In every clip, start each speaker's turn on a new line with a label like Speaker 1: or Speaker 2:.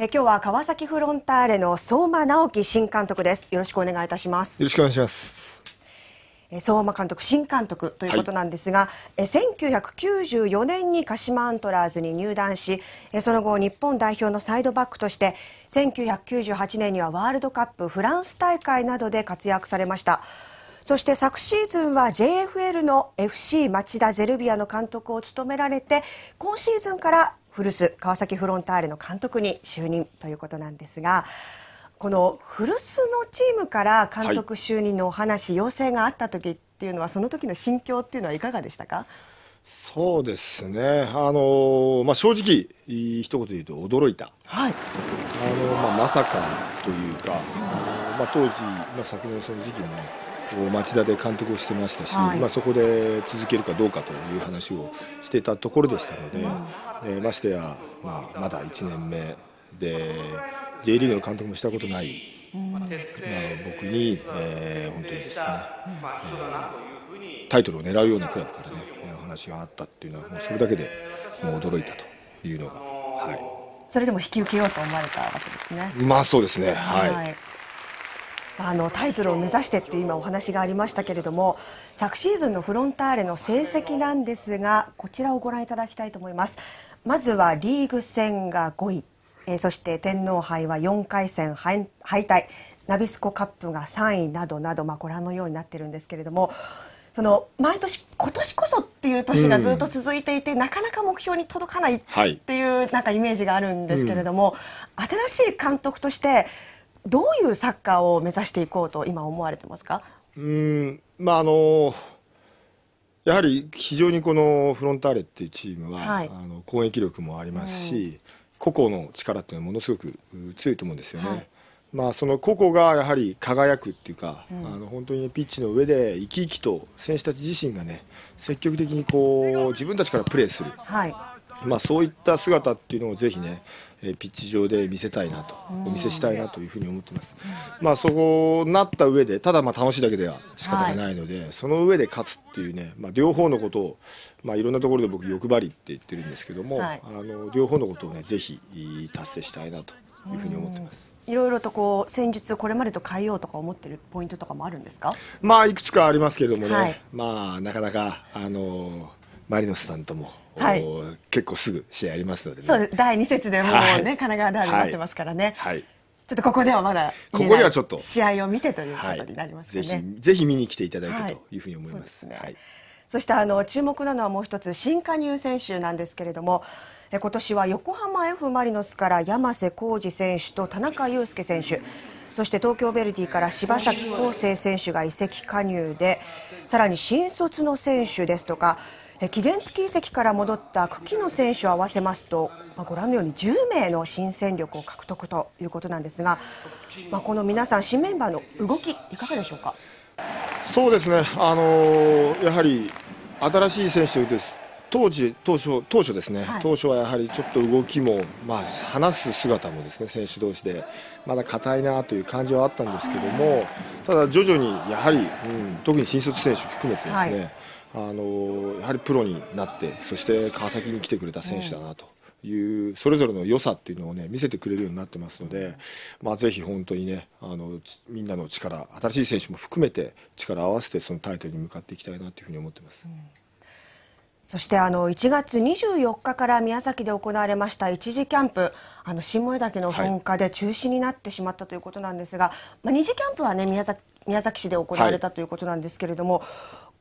Speaker 1: え今日は川崎フロンターレの相馬直樹新監督ですよろしくお願いいたします
Speaker 2: よろしくお願いします
Speaker 1: え相馬監督新監督ということなんですが、はい、1994年に鹿島アントラーズに入団しえその後日本代表のサイドバックとして1998年にはワールドカップフランス大会などで活躍されましたそして昨シーズンは JFL の FC 町田ゼルビアの監督を務められて今シーズンから古巣川崎フロンターレの監督に就任ということなんですがこの古巣のチームから監督就任のお話、はい、要請があった時っていうのはその時の心境っていうのはいかがでしたか
Speaker 2: そうですね、あのー、まあ、正直、一言で言うと驚いた、はい、あのまあ、まさかというか、まあ、当時、まあ、昨年その時期も、町田で監督をしてましたし、はい、まあ、そこで続けるかどうかという話をしてたところでしたので、えー、ましてや、まあ、まだ1年目で J リーグの監督もしたことない、まあ、僕に、えー、本当にですね、えー、タイトルを狙うようなクラブからね話があったっていうのはもうそれだけでもう驚いたというのが、
Speaker 1: はい、それでも引き受けようと思われたわけですね。まあそうですね、はい、はいあのタイトルを目指してって今お話がありましたけれども昨シーズンのフロンターレの成績なんですがこちらをご覧いただきたいと思いますまずはリーグ戦が5位、えー、そして天皇杯は4回戦敗敗退ナビスコカップが3位などなど、まあ、ご覧のようになってるんですけれどもその毎年今年こそっていう年がずっと続いていて、うん、なかなか目標に届かないっていう、なんかイメージがあるんですけれども、うん、新しい監督としてどういうサッカーを目指していこうと今思われてますか
Speaker 2: うんまああのーやはり非常にこのフロンターレっていうチームは、はい、あの攻撃力もありますし、個々の力っていうのはものすごく強いと思うんですよね。はいまあ、その個々がやはり輝くっていうか、うん、あの本当に、ね、ピッチの上で生き生きと選手たち自身がね積極的にこう自分たちからプレーする、はい、まあ、そういった姿っていうのをぜひね、えピッチ上で見せたいなとお見せしたいなというふうに思ってます、まあ、そこなった上でただまあ楽しいだけでは仕方がないので、はい、その上で勝つっていうね、まあ、両方のことを、まあ、いろんなところで僕欲張りって言ってるんですけども、はい、あの両方のことをねぜひ達成したいなと
Speaker 1: いうふうに思ってます。いろいろとこう戦術をこれまでと変えようとか思ってるポイントとかもあるんですか。
Speaker 2: まあいくつかありますけれどもね、はい、まあなかなかあのマリノスさんともはい、結構すぐ試合ありますので、ね、そ
Speaker 1: う第2節でもうね、はい、神奈川ダービー待ってますからね、はい、ちょっとここではまだここではちょっと試合を見てということになりますね、ぜひ
Speaker 2: ぜひ見に来ていただいてというふうに思いま
Speaker 1: す,、ねそしてあの注目なのはもう一つ新加入選手なんですけれどもえ今年は横浜 F・ マリノスから山瀬浩二選手と田中裕介選手そして東京ヴェルディから柴崎康生選手が移籍加入でさらに新卒の選手ですとか期限付き移籍から戻った久喜野選手を合わせますと、まあ、ご覧のように10名の新戦力を獲得ということなんですが、まあ、この皆さん新メンバーの動きいかがでしょうか
Speaker 2: そうですね、あのー、やはり新しい選手です当時当初当初ですね、はい、当初はやはりちょっと動きも、まあ、話す姿もですね選手同士でまだ硬いなという感じはあったんですけどもただ徐々にやはり、うん、特に新卒選手含めてですね、はい、あのやはりプロになってそして川崎に来てくれた選手だなと。いうそれぞれの良さっていうのをね見せてくれるようになってますので、まあ、ぜひ本当にねあのみんなの力新しい選手も含めて力を合わせてそのタイトルに向かっていきたいなというふうに思ってます。うん
Speaker 1: そしてあの1月24日から宮崎で行われました一時キャンプあの新萌岳の噴火で中止になってしまったということなんですが、はい、まあ、二次キャンプはね宮崎宮崎市で行われたということなんですけれども、はい、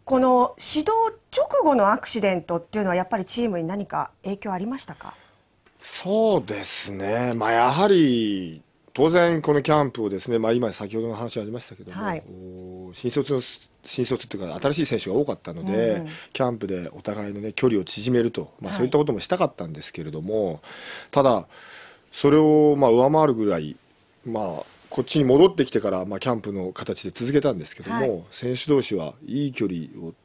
Speaker 1: この指導直後のアクシデントっていうのはやっぱりチームに何か影響ありましたか
Speaker 2: そうですね、まあ、やはり当然このキャンプをですね、まあ、今先ほどの話ありましたけども、はい、新卒の新卒っていうか新しい選手が多かったので、うん、キャンプでお互いの、ね、距離を縮めると、まあ、そういったこともしたかったんですけれども、はい、ただ、それをまあ上回るぐらい、まあ、こっちに戻ってきてから、まあ、キャンプの形で続けたんですけども、はい、選手同士はいい距離を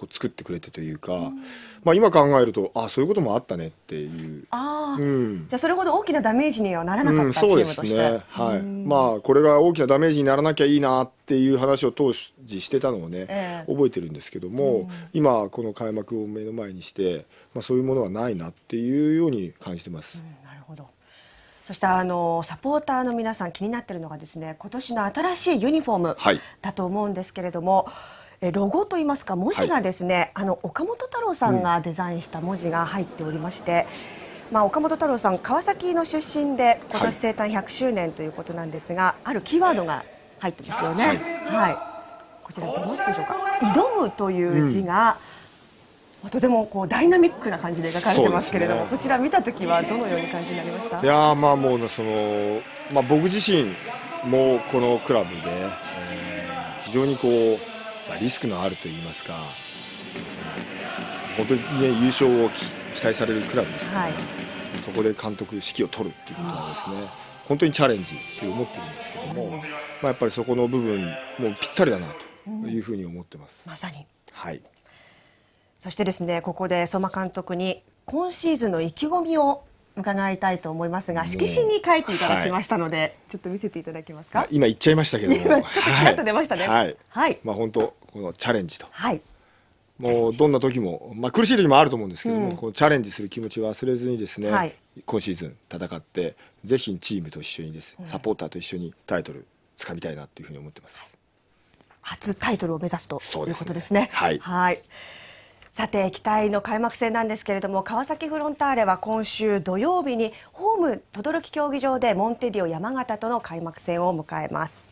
Speaker 2: こう作ってくれてというか、うん、まあ、今考えるとあそういうこともあったねっていうあ、うん、
Speaker 1: じゃあそれほど大きなダメージにはならなかった、うん、そうですね、は
Speaker 2: いまあ、これが大きなダメージにならなきゃいいなっていう話を当時してたのをね、えー、覚えてるんですけども、今この開幕を目の前にして、まあ、そういうものはないなっていうように感じてます。なるほど
Speaker 1: そしてあのサポーターの皆さん気になってるのがですね今年の新しいユニフォームだと思うんですけれども、はいえロゴといいますか文字がですね、はい、あの岡本太郎さんがデザインした文字が入っておりまして、うん、まあ、岡本太郎さん川崎の出身で今年生誕100周年ということなんですが、はい、あるキーワードが入ってますよね。はい、こちらどうしでしょうか。挑むという字が、うん、とてもこうダイナミックな感じで描かれてますけれども、ね、こちら見た時はどのように感じになりました。い
Speaker 2: やまあもうそのまあ僕自身もこのクラブで、えー、非常にこう。まあ、リスクのあるといいますか本当に、ね、優勝を期待されるクラブですから、はい、そこで監督指揮を取るということはですね本当にチャレンジって思ってるんですけども、まあ、やっぱりそこの部分もぴったりだなというふうに思ってます。うん、まさに
Speaker 1: はいそしてですねここで相馬監督に今シーズンの意気込みを伺いたいと思いますが色紙に書いていただきましたので、はい、ちょっと見せていただけますか
Speaker 2: 今言っちゃいましたけど ちょっとちらっと出ましたね、はい、はい、まあ本当このチャレンジと。はいもうどんな時も、まあ、苦しい時もあると思うんですけども、うん、このチャレンジする気持ちを忘れずにですね、はい、今シーズン戦ってぜひチームと一緒にです、サポーターと一緒にタイトル
Speaker 1: 掴みたいなというふうに思ってます、初タイトルを目指すということですね。すねはい、はいさて期待の開幕戦なんですけれども川崎フロンターレは今週土曜日にホーム等々力競技場でモンテディオ山形との開幕戦を迎えます。